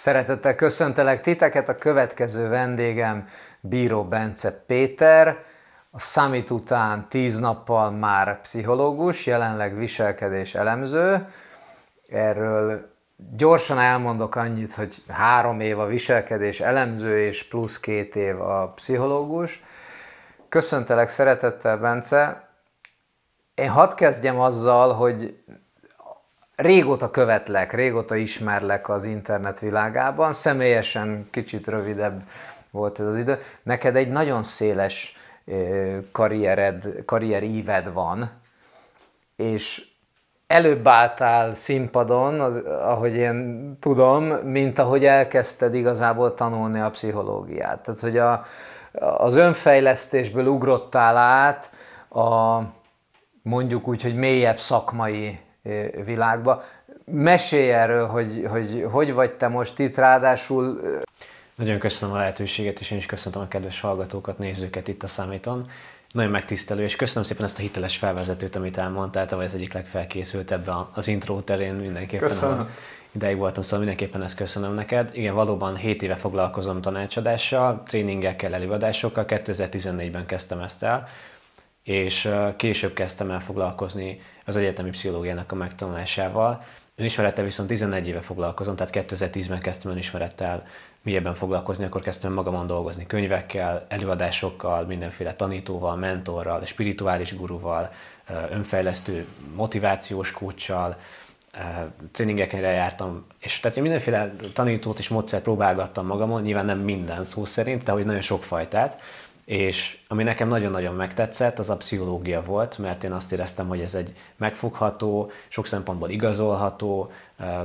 Szeretettel köszöntelek titeket, a következő vendégem Bíró Bence Péter, a Summit után tíz nappal már pszichológus, jelenleg viselkedés elemző. Erről gyorsan elmondok annyit, hogy három év a viselkedés elemző, és plusz két év a pszichológus. Köszöntelek szeretettel, Bence. Én hadd kezdjem azzal, hogy régóta követlek, régóta ismerlek az internet világában, személyesen kicsit rövidebb volt ez az idő. Neked egy nagyon széles karriered, karrieríved van, és előbb álltál színpadon, az, ahogy én tudom, mint ahogy elkezdted igazából tanulni a pszichológiát. Tehát, hogy a, az önfejlesztésből ugrottál át a mondjuk úgy, hogy mélyebb szakmai világba. Mesélj erről, hogy, hogy hogy vagy te most itt, ráadásul... Nagyon köszönöm a lehetőséget, és én is köszöntöm a kedves hallgatókat, nézőket itt a számíton. Nagyon megtisztelő, és köszönöm szépen ezt a hiteles felvezetőt, amit elmondtál, te vagy az egyik legfelkészült ebbe az intro terén mindenképpen. Köszönöm. A ideig voltam, szóval mindenképpen ezt köszönöm neked. Igen, valóban 7 éve foglalkozom tanácsadással, tréningekkel, előadásokkal, 2014-ben kezdtem ezt el és később kezdtem el foglalkozni az egyetemi pszichológiának a megtanulásával. Önismerettel viszont 11 éve foglalkozom, tehát 2010-ben kezdtem önismerettel mélyebben foglalkozni, akkor kezdtem magamon dolgozni könyvekkel, előadásokkal, mindenféle tanítóval, mentorral, spirituális guruval, önfejlesztő motivációs kócsal, tréningekre jártam, és tehát én mindenféle tanítót és módszert próbálgattam magamon, nyilván nem minden szó szerint, de hogy nagyon sok fajtát, és ami nekem nagyon-nagyon megtetszett, az a pszichológia volt, mert én azt éreztem, hogy ez egy megfogható, sok szempontból igazolható,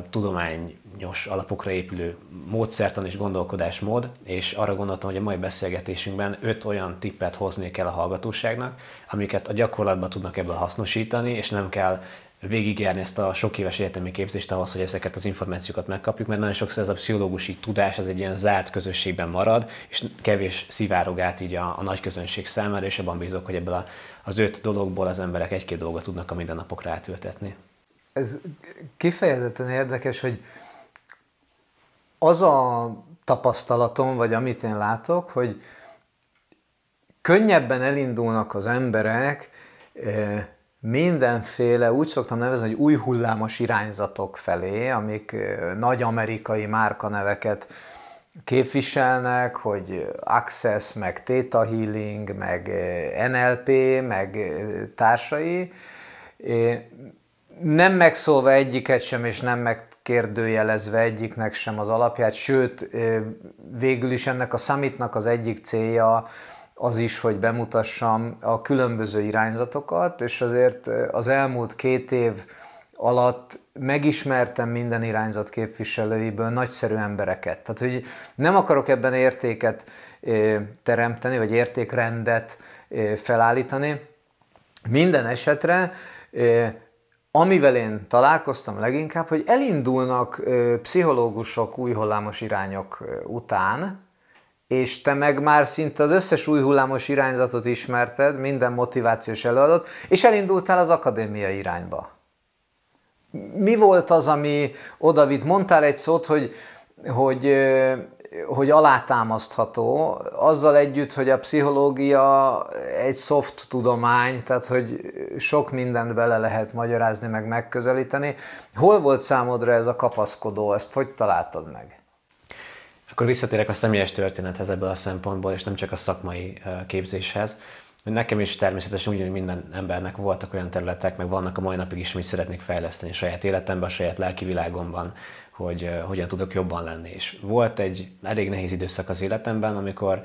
tudományos alapokra épülő módszertan és gondolkodásmód, és arra gondoltam, hogy a mai beszélgetésünkben öt olyan tippet hozni kell a hallgatóságnak, amiket a gyakorlatban tudnak ebből hasznosítani, és nem kell végigjárni ezt a sok éves egyetemi képzést ahhoz, hogy ezeket az információkat megkapjuk, mert nagyon sokszor ez a pszichológusi tudás az egy ilyen zárt közösségben marad, és kevés szivárog át így a, a nagy közönség számára, és abban bízok, hogy ebből a, az öt dologból az emberek egy-két dolgot tudnak a mindennapokra átültetni. Ez kifejezetten érdekes, hogy az a tapasztalatom, vagy amit én látok, hogy könnyebben elindulnak az emberek, eh, mindenféle, úgy szoktam nevezni, hogy új hullámos irányzatok felé, amik nagy amerikai márkaneveket képviselnek, hogy Access, meg Theta Healing, meg NLP, meg társai. Nem megszólva egyiket sem, és nem megkérdőjelezve egyiknek sem az alapját, sőt, végül is ennek a summitnak az egyik célja az is, hogy bemutassam a különböző irányzatokat, és azért az elmúlt két év alatt megismertem minden irányzat képviselőiből nagyszerű embereket. Tehát, hogy nem akarok ebben értéket teremteni, vagy értékrendet felállítani. Minden esetre amivel én találkoztam leginkább, hogy elindulnak pszichológusok új hullámos irányok után, és te meg már szinte az összes új hullámos irányzatot ismerted, minden motivációs előadót, és elindultál az akadémia irányba. Mi volt az, ami odavitt? Mondtál egy szót, hogy, hogy, hogy alátámasztható, azzal együtt, hogy a pszichológia egy soft tudomány, tehát hogy sok mindent bele lehet magyarázni, meg megközelíteni. Hol volt számodra ez a kapaszkodó? Ezt hogy találtad meg? Akkor visszatérek a személyes történethez ebből a szempontból, és nem csak a szakmai képzéshez. Nekem is természetesen úgy, hogy minden embernek voltak olyan területek, meg vannak a mai napig is, amit szeretnék fejleszteni saját életemben, saját lelki világomban, hogy hogyan tudok jobban lenni. És volt egy elég nehéz időszak az életemben, amikor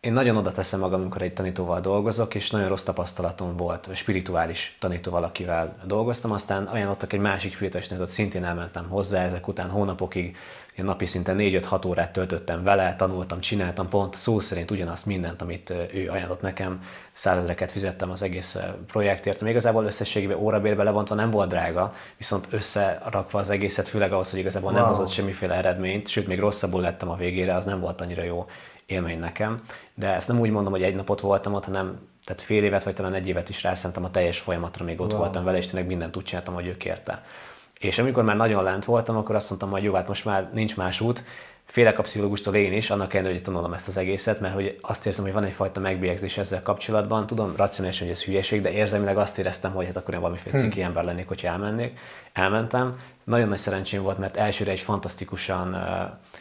én nagyon oda teszem magam, amikor egy tanítóval dolgozok, és nagyon rossz tapasztalatom volt spirituális tanítóval, akivel dolgoztam. Aztán ajánlottak egy másik spirituális tanítót, szintén elmentem hozzá, ezek után hónapokig én napi szinte 4-5-6 órát töltöttem vele, tanultam, csináltam pont szó szerint ugyanazt mindent, amit ő ajánlott nekem. Százezreket fizettem az egész projektért. Még igazából összességében órabérbe levontva nem volt drága, viszont összerakva az egészet, főleg ahhoz, hogy igazából nem hozott semmiféle eredményt, sőt, még rosszabbul lettem a végére, az nem volt annyira jó élmény nekem, de ezt nem úgy mondom, hogy egy napot voltam ott, hanem tehát fél évet vagy talán egy évet is rászentem a teljes folyamatra, még ott wow. voltam vele, és tényleg mindent úgy csináltam, hogy ő kérte. És amikor már nagyon lent voltam, akkor azt mondtam, hogy jó, hát most már nincs más út, félek a pszichológustól én is, annak ellenére, hogy tanulom ezt az egészet, mert hogy azt érzem, hogy van egyfajta megbélyegzés ezzel kapcsolatban. Tudom racionálisan, hogy ez hülyeség, de érzelmileg azt éreztem, hogy hát akkor én valamiféle hm. ciki ember lennék, hogyha elmennék. Elmentem. Nagyon nagy szerencsém volt, mert elsőre egy fantasztikusan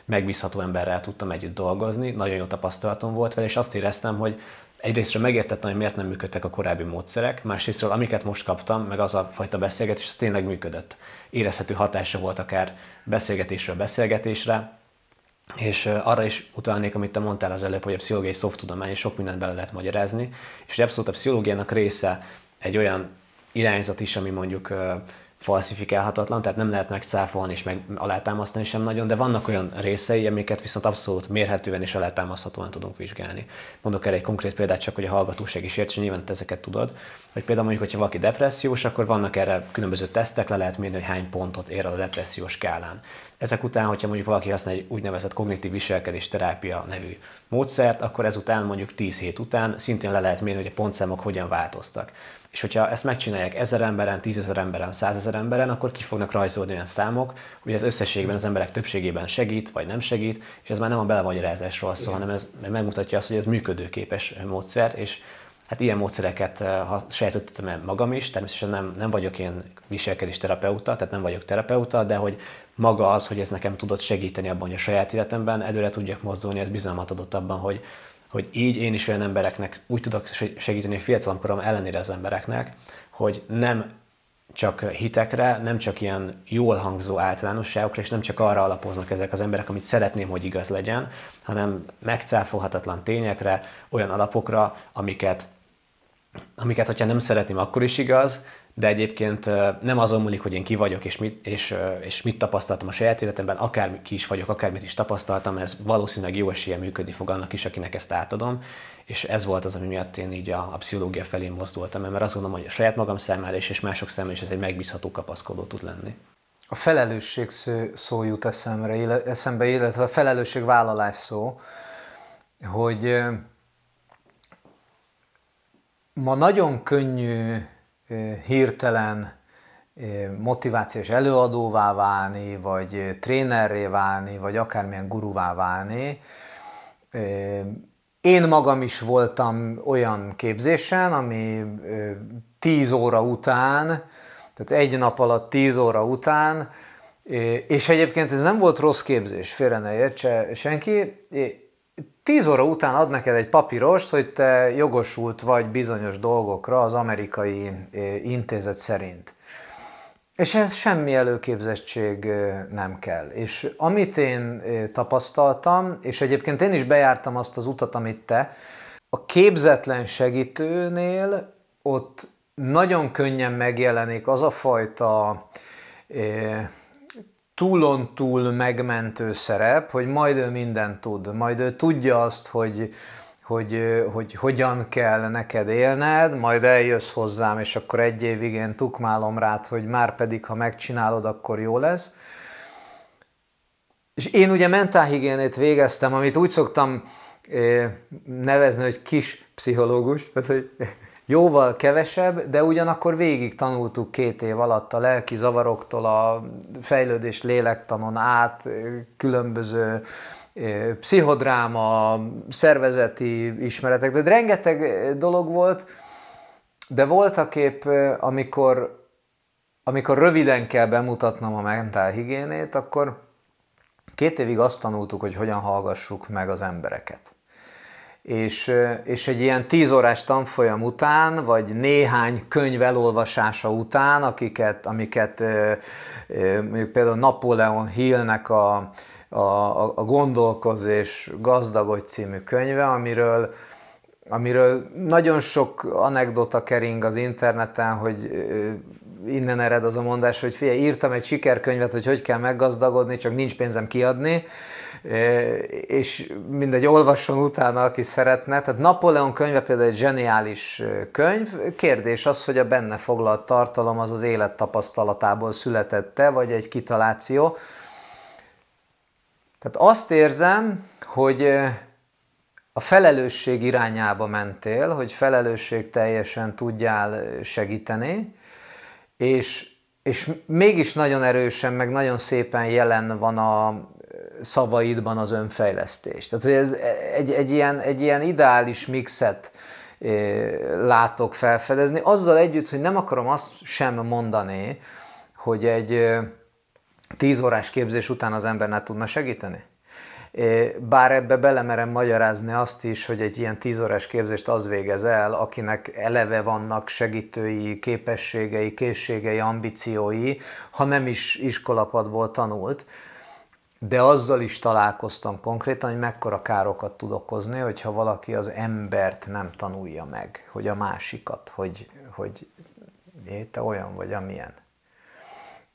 megbízható emberrel tudtam együtt dolgozni, nagyon jó tapasztalatom volt vele, és azt éreztem, hogy Egyrészt megértettem, hogy miért nem működtek a korábbi módszerek, másrésztről amiket most kaptam, meg az a fajta beszélgetés, az tényleg működött. Érezhető hatása volt akár beszélgetésről beszélgetésre, és arra is utalnék, amit te mondtál az előbb, hogy a pszichológiai szoftudomány sok mindent bele lehet magyarázni, és hogy abszolút a pszichológiának része egy olyan irányzat is, ami mondjuk falsifikálhatatlan, tehát nem lehet megcáfolni és meg alátámasztani sem nagyon, de vannak olyan részei, amiket viszont abszolút mérhetően és alátámaszthatóan tudunk vizsgálni. Mondok erre egy konkrét példát, csak hogy a hallgatóság is értsen, nyilván te ezeket tudod, hogy például mondjuk, hogyha valaki depressziós, akkor vannak erre különböző tesztek, le lehet mérni, hogy hány pontot ér a depressziós skálán. Ezek után, hogyha mondjuk valaki használ egy úgynevezett kognitív viselkedés terápia nevű módszert, akkor ezután mondjuk 10 hét után szintén le lehet mérni, hogy a pontszámok hogyan változtak. És hogyha ezt megcsinálják ezer emberen, tízezer emberen, százezer emberen, akkor ki fognak rajzolni olyan számok, hogy ez összességben az emberek többségében segít, vagy nem segít, és ez már nem a belemagyarázásról szól, hanem ez megmutatja azt, hogy ez működőképes módszer, és Hát ilyen módszereket eh, ha sejtettem el magam is, természetesen nem, nem vagyok én viselkedés terapeuta, tehát nem vagyok terapeuta, de hogy maga az, hogy ez nekem tudott segíteni abban, hogy a saját életemben előre tudjak mozdulni, ez bizalmat adott abban, hogy, hogy így én is olyan embereknek úgy tudok segíteni fiatalkorom ellenére az embereknek, hogy nem csak hitekre, nem csak ilyen jól hangzó általánosságokra, és nem csak arra alapoznak ezek az emberek, amit szeretném, hogy igaz legyen, hanem megcáfolhatatlan tényekre, olyan alapokra, amiket amiket, hogyha nem szeretném, akkor is igaz, de egyébként nem azon múlik, hogy én ki vagyok, és mit, és, és mit tapasztaltam a saját életemben, akár ki is vagyok, akármit is tapasztaltam, ez valószínűleg jó esélye működni fog annak is, akinek ezt átadom, és ez volt az, ami miatt én így a, a pszichológia felé mozdultam, mert azt gondolom, hogy a saját magam számára is, és mások számára is ez egy megbízható kapaszkodó tud lenni. A felelősség szó, szó jut eszemre, eszembe, illetve a felelősségvállalás szó, hogy ma nagyon könnyű hirtelen motivációs előadóvá válni, vagy trénerré válni, vagy akármilyen guruvá válni. Én magam is voltam olyan képzésen, ami 10 óra után, tehát egy nap alatt 10 óra után, és egyébként ez nem volt rossz képzés, félre ne értse senki, 10 óra után ad neked egy papírost, hogy te jogosult vagy bizonyos dolgokra az amerikai eh, intézet szerint. És ez semmi előképzettség eh, nem kell. És amit én eh, tapasztaltam, és egyébként én is bejártam azt az utat, amit te, a képzetlen segítőnél ott nagyon könnyen megjelenik az a fajta túlon túl megmentő szerep, hogy majd ő mindent tud, majd ő tudja azt, hogy, hogy, hogy hogyan kell neked élned, majd eljössz hozzám, és akkor egy évig én tukmálom rád, hogy már pedig, ha megcsinálod, akkor jó lesz. És én ugye mentálhigiénét végeztem, amit úgy szoktam nevezni, hogy kis pszichológus, tehát hogy jóval kevesebb, de ugyanakkor végig tanultuk két év alatt a lelki zavaroktól, a fejlődés lélektanon át, különböző pszichodráma, szervezeti ismeretek, de rengeteg dolog volt, de voltak épp, amikor, amikor röviden kell bemutatnom a mentálhigiénét, akkor két évig azt tanultuk, hogy hogyan hallgassuk meg az embereket és, és egy ilyen tíz órás tanfolyam után, vagy néhány könyv elolvasása után, akiket, amiket mondjuk például Napoleon Hillnek a, a, a Gondolkoz és Gazdagodj című könyve, amiről amiről nagyon sok anekdota kering az interneten, hogy innen ered az a mondás, hogy figyelj, írtam egy sikerkönyvet, hogy hogy kell meggazdagodni, csak nincs pénzem kiadni, és mindegy, olvasson utána, aki szeretne. Tehát Napóleon könyve például egy zseniális könyv. Kérdés az, hogy a benne foglalt tartalom az az élettapasztalatából születette, vagy egy kitaláció. Tehát azt érzem, hogy a felelősség irányába mentél, hogy felelősség teljesen tudjál segíteni, és, és mégis nagyon erősen, meg nagyon szépen jelen van a, szavaidban az önfejlesztés. Tehát, hogy ez egy, egy, ilyen, egy ilyen ideális mixet eh, látok felfedezni, azzal együtt, hogy nem akarom azt sem mondani, hogy egy eh, tíz órás képzés után az ember ne tudna segíteni. Eh, bár ebbe belemerem magyarázni azt is, hogy egy ilyen tízórás képzést az végez el, akinek eleve vannak segítői, képességei, készségei, ambíciói, ha nem is iskolapadból tanult de azzal is találkoztam konkrétan, hogy mekkora károkat tud okozni, hogyha valaki az embert nem tanulja meg, hogy a másikat, hogy, hogy jé, te olyan vagy, amilyen.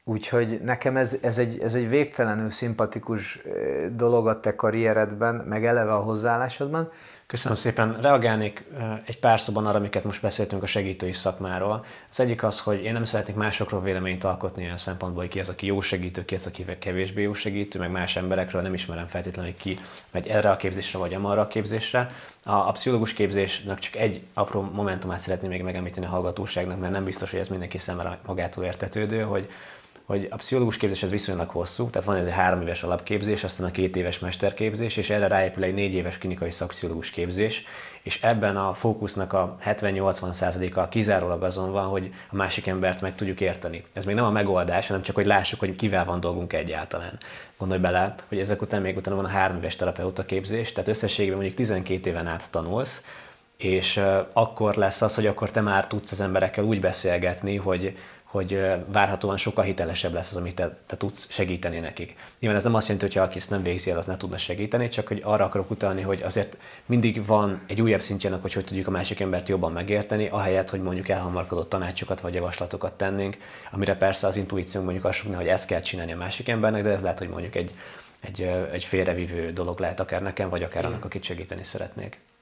Úgyhogy nekem ez, ez, egy, ez egy végtelenül szimpatikus eh, dolog a te karrieredben, meg eleve a hozzáállásodban, Köszönöm szépen. Reagálnék egy pár szóban arra, amiket most beszéltünk a segítői szakmáról. Az egyik az, hogy én nem szeretnék másokról véleményt alkotni olyan szempontból, hogy ki az, aki jó segítő, ki az, aki kevésbé jó segítő, meg más emberekről nem ismerem feltétlenül, hogy ki megy erre a képzésre vagy amarra a képzésre. A, a pszichológus képzésnek csak egy apró momentumát szeretném még megemlíteni a hallgatóságnak, mert nem biztos, hogy ez mindenki számára magától értetődő, hogy hogy a pszichológus képzés ez viszonylag hosszú, tehát van ez egy három éves alapképzés, aztán a két éves mesterképzés, és erre ráépül egy négy éves klinikai szakpszichológus képzés, és ebben a fókusznak a 70-80%-a kizárólag azon van, hogy a másik embert meg tudjuk érteni. Ez még nem a megoldás, hanem csak, hogy lássuk, hogy kivel van dolgunk egyáltalán. Gondolj bele, hogy ezek után még utána van a három éves terapeuta képzés, tehát összességében mondjuk 12 éven át tanulsz, és akkor lesz az, hogy akkor te már tudsz az emberekkel úgy beszélgetni, hogy hogy várhatóan sokkal hitelesebb lesz az, amit te, te tudsz segíteni nekik. Nyilván ez nem azt jelenti, hogy ha aki ezt nem végzi el, az ne tudna segíteni, csak hogy arra akarok utalni, hogy azért mindig van egy újabb szintjének, hogy hogy tudjuk a másik embert jobban megérteni, ahelyett, hogy mondjuk elhamarkodott tanácsokat vagy javaslatokat tennénk, amire persze az intuíciónk mondjuk azt mondja, hogy ezt kell csinálni a másik embernek, de ez lehet, hogy mondjuk egy, egy, egy félrevívő dolog lehet akár nekem, vagy akár annak, akit segíteni szeretnék.